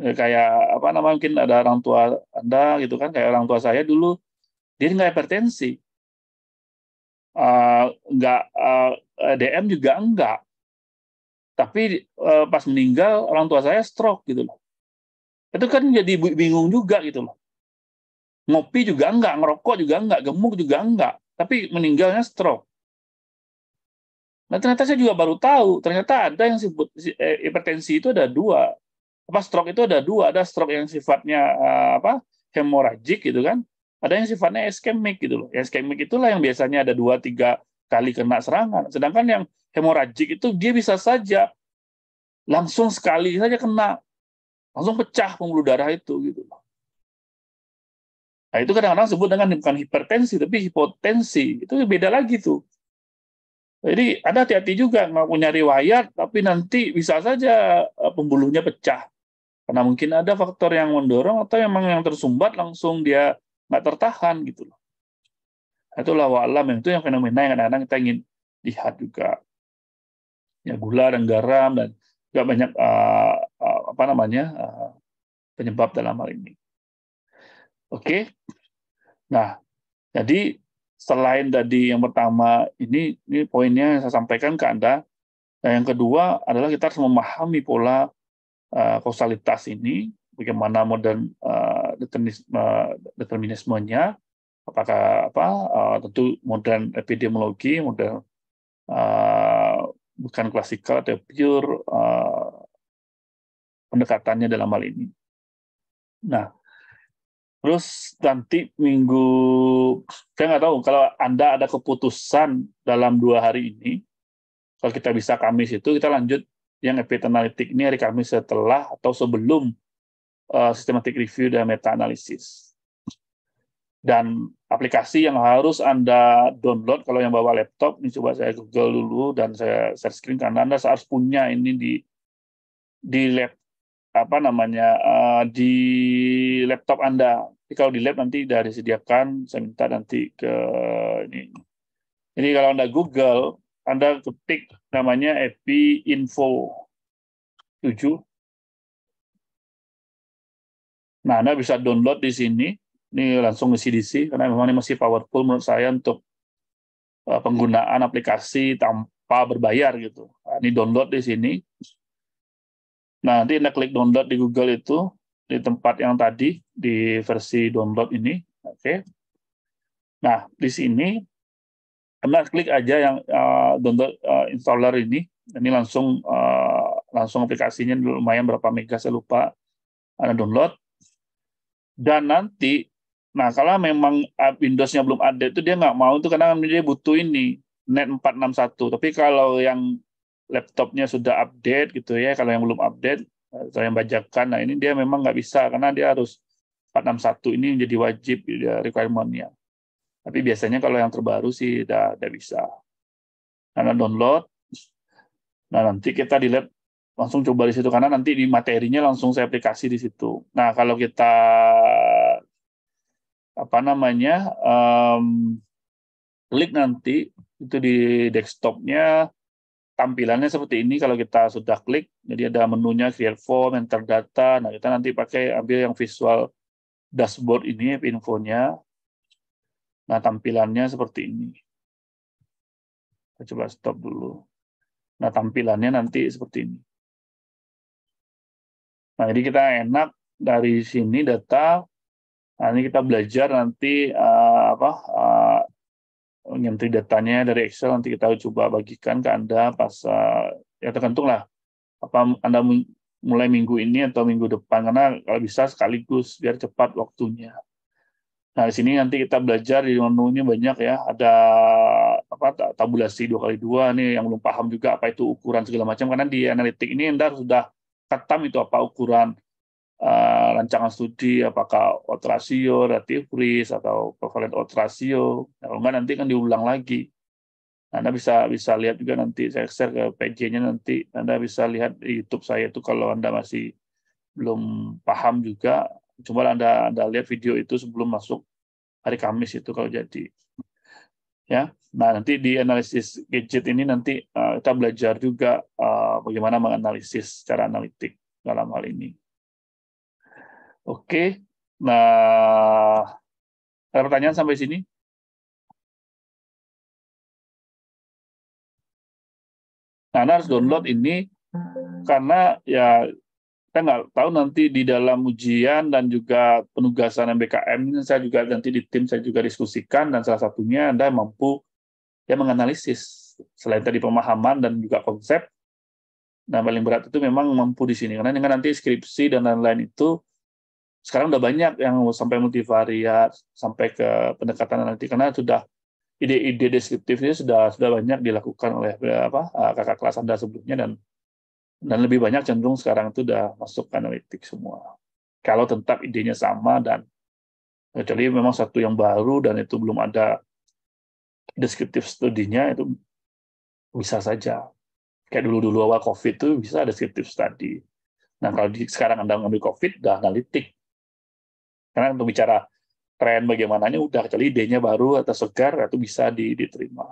Eh, kayak apa namanya mungkin ada orang tua Anda gitu kan kayak orang tua saya dulu dia nggak hipertensi. Uh, nggak uh, DM juga enggak tapi e, pas meninggal orang tua saya stroke gitu loh. Itu kan jadi bingung juga gitu loh. Ngopi juga enggak, ngerokok juga enggak, gemuk juga enggak. Tapi meninggalnya stroke. Nah ternyata saya juga baru tahu, ternyata ada yang sebut eh, hipertensi itu ada dua. Apa stroke itu ada dua, ada stroke yang sifatnya eh, apa hemoragik gitu kan, ada yang sifatnya iskemik gitu loh. Iskemik itulah yang biasanya ada dua tiga kali kena serangan. Sedangkan yang hemoragik itu dia bisa saja langsung sekali saja kena, langsung pecah pembuluh darah itu gitu. Nah, itu kadang-kadang disebut dengan bukan hipertensi tapi hipotensi. Itu beda lagi tuh. Jadi ada hati-hati juga nggak punya riwayat, tapi nanti bisa saja eh, pembuluhnya pecah. Karena mungkin ada faktor yang mendorong atau memang yang tersumbat langsung dia nggak tertahan gitu loh. Itulah wa'alam, itu yang fenomena yang kadang-kadang kita ingin lihat juga. Ya, gula dan garam dan juga banyak uh, uh, apa namanya uh, penyebab dalam hal ini. Oke, okay? nah jadi selain tadi yang pertama ini ini poinnya yang saya sampaikan ke anda dan yang kedua adalah kita harus memahami pola uh, kausalitas ini, bagaimana modern uh, determinismenya determinismenya, apakah apa uh, tentu modern epidemiologi modern uh, bukan klasikal atau pure uh, pendekatannya dalam hal ini nah terus nanti minggu saya nggak tahu kalau anda ada keputusan dalam dua hari ini kalau kita bisa Kamis itu kita lanjut yang epidemiologi ini hari Kamis setelah atau sebelum uh, systematic review dan meta analisis dan aplikasi yang harus Anda download kalau yang bawa laptop, ini coba saya Google dulu dan saya share screen karena Anda harus punya ini di di lab apa namanya uh, di laptop Anda. Jadi kalau di lab nanti dari disediakan, saya minta nanti ke ini. ini kalau Anda Google, Anda ketik namanya API Info 7. Nah, Anda bisa download di sini ini langsung ke CDC karena memang ini masih powerful menurut saya untuk eh, penggunaan aplikasi tanpa berbayar gitu. Nah, Ini download di sini. Nah, nanti Anda klik download di Google itu di tempat yang tadi di versi download ini. Oke. Okay. Nah, di sini Anda klik aja yang uh, download uh, installer ini. Ini langsung uh, langsung aplikasinya lumayan berapa mega saya lupa. Anda download. Dan nanti Nah, kalau memang Windows-nya belum ada itu dia nggak mau itu karena kan dia butuh ini net 461. Tapi kalau yang laptopnya sudah update gitu ya, kalau yang belum update atau yang bajakan, nah ini dia memang nggak bisa karena dia harus 461 ini menjadi wajib ya, requirement-nya. Tapi biasanya kalau yang terbaru sih udah, udah bisa. Karena download, nah nanti kita di lab langsung coba di situ karena nanti di materinya langsung saya aplikasi di situ. Nah kalau kita apa namanya um, link nanti itu di desktopnya tampilannya seperti ini kalau kita sudah klik jadi ada menunya create form enter data nah kita nanti pakai ambil yang visual dashboard ini infonya nah tampilannya seperti ini kita coba stop dulu nah tampilannya nanti seperti ini nah jadi kita enak dari sini data Nah, ini kita belajar nanti uh, apa uh, nyentri datanya dari Excel nanti kita coba bagikan ke Anda pas uh, ya lah apa Anda mulai minggu ini atau minggu depan karena kalau bisa sekaligus biar cepat waktunya. Nah, di sini nanti kita belajar di menunya banyak ya. Ada apa tabulasi dua kali dua nih yang belum paham juga apa itu ukuran segala macam karena di analitik ini Anda sudah ketam itu apa ukuran lancangan eh, rancangan studi apakah otrasio, ratio, relative risk atau prevalent otrasio, nah, kalau enggak nanti kan diulang lagi. Anda bisa bisa lihat juga nanti saya share ke PJ-nya nanti Anda bisa lihat di YouTube saya itu kalau Anda masih belum paham juga coba Anda Anda lihat video itu sebelum masuk hari Kamis itu kalau jadi. Ya. Nah, nanti di analisis gadget ini nanti eh, kita belajar juga eh, bagaimana menganalisis secara analitik dalam hal ini. Oke, nah ada pertanyaan sampai sini? Nah, harus download ini karena ya kita nggak tahu nanti di dalam ujian dan juga penugasan MBKM saya juga nanti di tim saya juga diskusikan dan salah satunya Anda mampu ya menganalisis selain tadi pemahaman dan juga konsep. Nah, paling berat itu memang mampu di sini karena dengan nanti skripsi dan lain-lain itu sekarang udah banyak yang sampai multivariat sampai ke pendekatan nanti karena sudah ide-ide deskriptif ini sudah sudah banyak dilakukan oleh eh, apa eh, kakak kelas anda sebelumnya dan dan lebih banyak cenderung sekarang itu sudah masuk ke analitik semua kalau tetap idenya sama dan kecuali memang satu yang baru dan itu belum ada deskriptif studinya itu bisa saja kayak dulu-dulu awal covid itu bisa deskriptif study Nah, kalau sekarang Anda mengambil COVID, udah analitik. Karena untuk bicara tren bagaimananya udah, kecuali idenya baru atau segar, atau bisa diterima.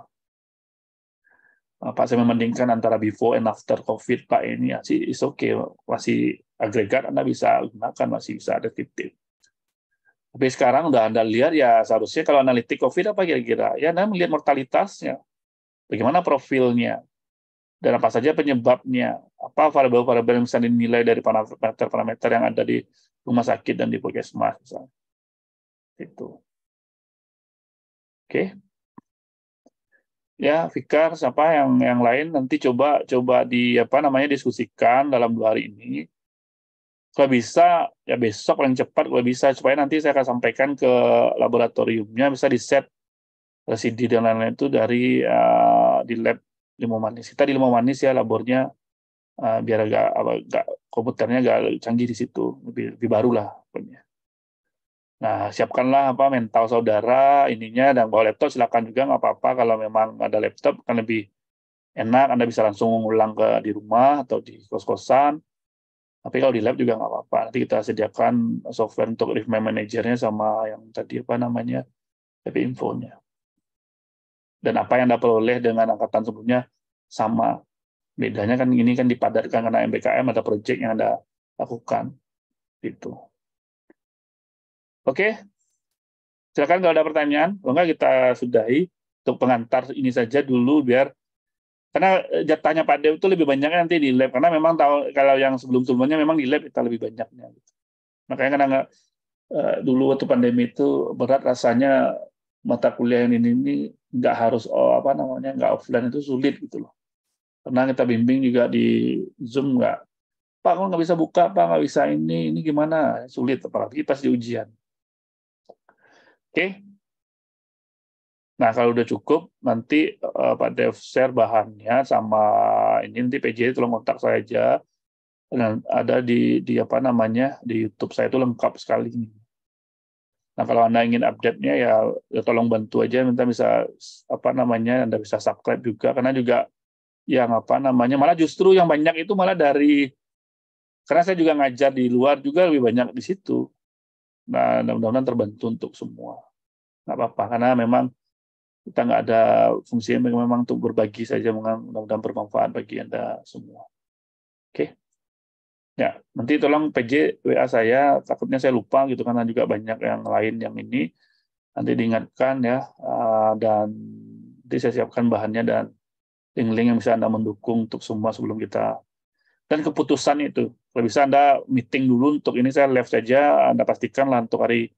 Pak saya membandingkan antara before and after COVID Pak ini masih ya, is okay masih agregat Anda bisa gunakan masih bisa ada tip-tip Tapi sekarang udah Anda lihat ya seharusnya kalau analitik COVID apa kira-kira ya Anda melihat mortalitasnya, bagaimana profilnya, dan apa saja penyebabnya, apa variabel-variabel yang bisa dinilai dari parameter-parameter yang ada di rumah sakit dan di puskesmas Itu. Oke. Okay. Ya, Fikar, siapa yang yang lain nanti coba coba di apa namanya diskusikan dalam dua hari ini. Kalau bisa ya besok paling cepat kalau bisa supaya nanti saya akan sampaikan ke laboratoriumnya bisa di set residu dan lain-lain itu dari uh, di lab Limo Manis. Kita di Limo Manis ya labornya uh, biar agak agak komputernya agak canggih di situ, lebih, lebih baru lah pokoknya. Nah, siapkanlah apa mental saudara ininya dan bawa laptop silakan juga nggak apa-apa kalau memang ada laptop kan lebih enak Anda bisa langsung ngulang ke di rumah atau di kos-kosan. Tapi kalau di lab juga nggak apa-apa. Nanti kita sediakan software untuk live manajernya sama yang tadi apa namanya tapi infonya. Dan apa yang Anda peroleh dengan angkatan sebelumnya sama bedanya kan ini kan dipadatkan karena MBKM ada proyek yang anda lakukan itu, oke silakan kalau ada pertanyaan kalau enggak kita sudahi untuk pengantar ini saja dulu biar karena eh, jatahnya Pak Dev itu lebih banyak nanti di lab karena memang tahu kalau yang sebelum sebelumnya memang di lab kita lebih banyaknya makanya karena nggak eh, dulu waktu pandemi itu berat rasanya mata kuliah yang ini ini nggak harus oh, apa namanya nggak offline itu sulit gitu loh pernah kita bimbing juga di Zoom nggak? Pak, kalau nggak bisa buka, Pak, nggak bisa ini, ini gimana? Sulit, apalagi pas di ujian. Oke. Okay. Nah, kalau udah cukup, nanti uh, Pak Dev share bahannya sama ini nanti PJ tolong kontak saya aja. Dan ada di di apa namanya di YouTube saya itu lengkap sekali ini. Nah, kalau Anda ingin update-nya ya, ya tolong bantu aja minta bisa apa namanya Anda bisa subscribe juga karena juga yang apa namanya malah justru yang banyak itu malah dari karena saya juga ngajar di luar juga lebih banyak di situ. Nah, mudah-mudahan terbantu untuk semua. Nggak apa-apa karena memang kita nggak ada fungsinya memang untuk berbagi saja mudah-mudahan bermanfaat bagi anda semua. Oke. Okay. Ya, nanti tolong PJ WA saya, takutnya saya lupa gitu karena juga banyak yang lain yang ini. Nanti diingatkan ya, eh, dan nanti saya siapkan bahannya dan link-link yang bisa Anda mendukung untuk semua sebelum kita dan keputusan itu. Kalau bisa Anda meeting dulu untuk ini saya live saja, Anda pastikan lah untuk hari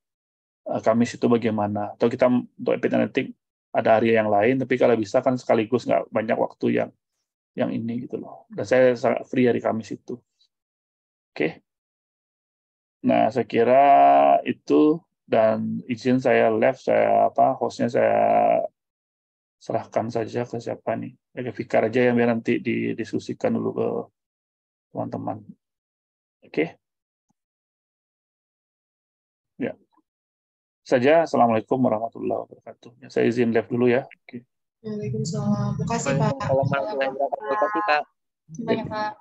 eh, Kamis itu bagaimana. Atau kita untuk Epic Analytics ada hari yang lain, tapi kalau bisa kan sekaligus nggak banyak waktu yang yang ini gitu loh. Dan saya sangat free hari Kamis itu. Oke. Okay. Nah, saya kira itu dan izin saya left, saya apa hostnya saya serahkan saja ke siapa nih. Ke Fikar aja yang biar nanti didiskusikan dulu ke teman-teman. Oke. Okay? Ya. Saja. Assalamualaikum warahmatullahi wabarakatuh. Ya, saya izin live dulu ya. Oke. Okay. Waalaikumsalam. Terima kasih, Pak. Terima kasih, Pak. Terima kasih, ya. Pak.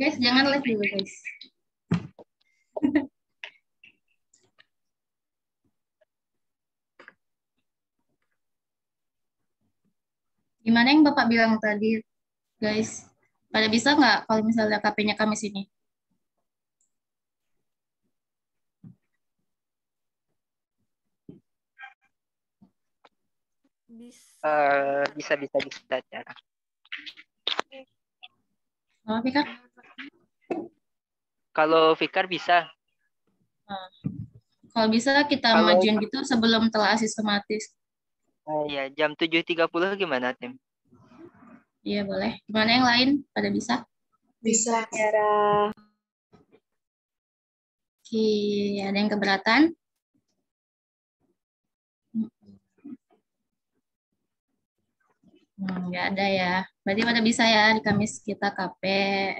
Guys, jangan live dulu, guys. Gimana yang Bapak bilang tadi, guys? Pada bisa nggak kalau misalnya KP-nya kami sini? Bisa. Uh, bisa bisa bisa cara. Ya, Oke, Kak. Kalau Fikar bisa. Nah, kalau bisa kita kalau... majuin gitu sebelum telah sistematis. Oh iya, jam 7.30 gimana, Tim? Iya, boleh. Gimana yang lain? Pada bisa? Bisa, Hera. Oke, ada yang keberatan? Hmm, ada ya. Berarti pada bisa ya di Kamis kita KP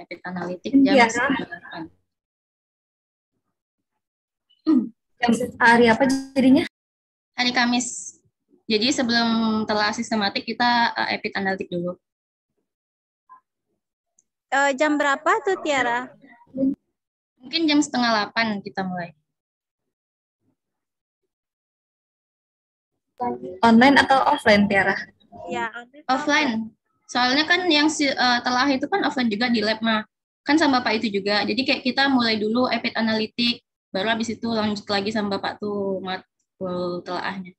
Epit Analitik jam ya hari apa jadinya? Hari Kamis. Jadi sebelum telah sistematik kita uh, epit analitik dulu. Uh, jam berapa tuh Tiara? Mungkin jam setengah delapan kita mulai. Online atau offline Tiara? Ya, offline. Soalnya kan yang uh, telah itu kan offline juga di lab mah. Kan sama Bapak itu juga. Jadi kayak kita mulai dulu epit analitik, baru habis itu lanjut lagi sama bapak tuh matkul telaahnya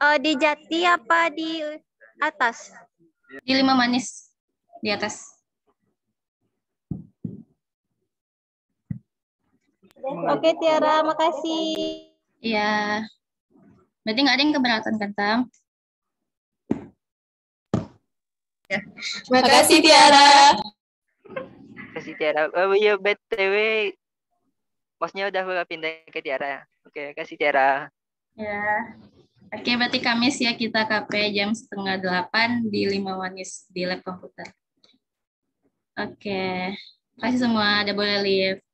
oh di jati apa di atas di lima manis di atas Oke Tiara, makasih. Iya. Berarti nggak ada yang keberatan kan, Tam? Ya. Makasih Tiara kasih Tiara. Oh eh, iya BTW bosnya udah gue pindah ke Tiara. ya Oke, okay, kasih Tiara. Ya. Oke, okay, berarti Kamis ya kita KP jam setengah delapan di Lima wanis di lab komputer. Oke. Okay. Kasih semua, ada boleh lift.